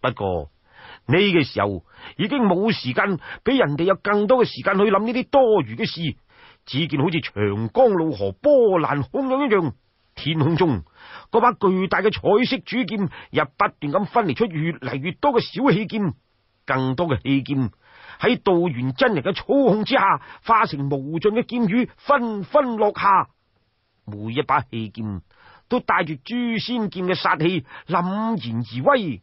不过呢个时候已经冇时间俾人哋有更多嘅时间去谂呢啲多余嘅事。只见好似长江老河波澜汹涌一样，天空中嗰把巨大嘅彩色主剑，又不断咁分离出越嚟越多嘅小气剑，更多嘅气剑喺道元真人嘅操控之下，化成无尽嘅剑雨，纷纷落下。每一把气剑都带住诛仙剑嘅杀气，凛然而威。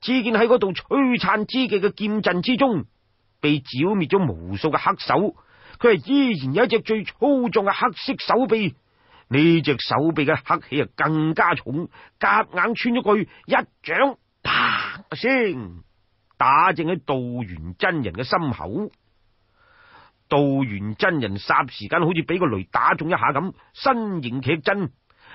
只见喺嗰度璀璨之极嘅剑阵之中，被剿灭咗无数嘅黑手，佢系依然有一只最粗壮嘅黑色手臂。呢只手臂嘅黑气啊，更加重，夹硬穿咗去，一掌啪声打正喺道元真人嘅心口。道元真人霎时间好似俾个雷打中一下咁，身形剧震。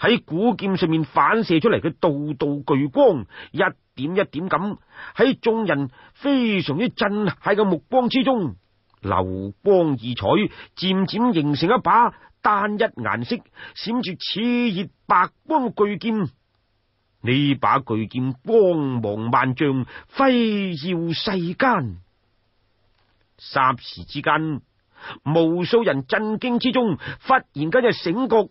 喺古剑上面反射出嚟嘅道道巨光，一点一点咁喺众人非常之震撼嘅目光之中流光溢彩，渐渐形成一把单一颜色、闪住炽热白光嘅巨剑。呢把巨剑光芒万丈，辉耀世间。霎时之间，无数人震惊之中，忽然间就醒觉。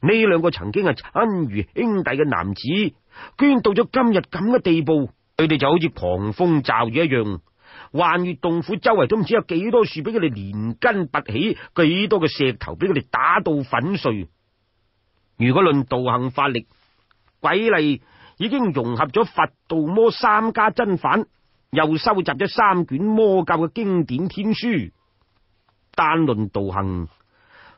呢两个曾经系亲如兄弟嘅男子，居然到咗今日咁嘅地步，佢哋就好似狂风骤雨一样，幻月洞府周围都唔知有几多树俾佢哋连根拔起，几多嘅石头俾佢哋打到粉碎。如果论道行法力，鬼厉已经融合咗佛道魔三家真犯，又收集咗三卷魔教嘅经典天书，单论道行。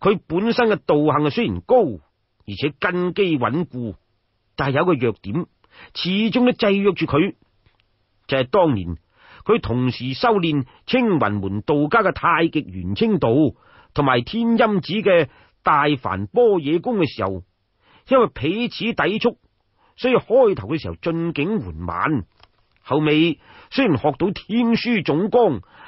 佢本身嘅道行啊，虽然高，而且根基稳固，但系有个弱点，始终都制约住佢。就系当年佢同时修炼青云门道家嘅太极元清道，同埋天阴子嘅大凡波野功嘅时候，因为彼此抵触，所以开头嘅时候进境缓慢，后尾虽然学到天书总功。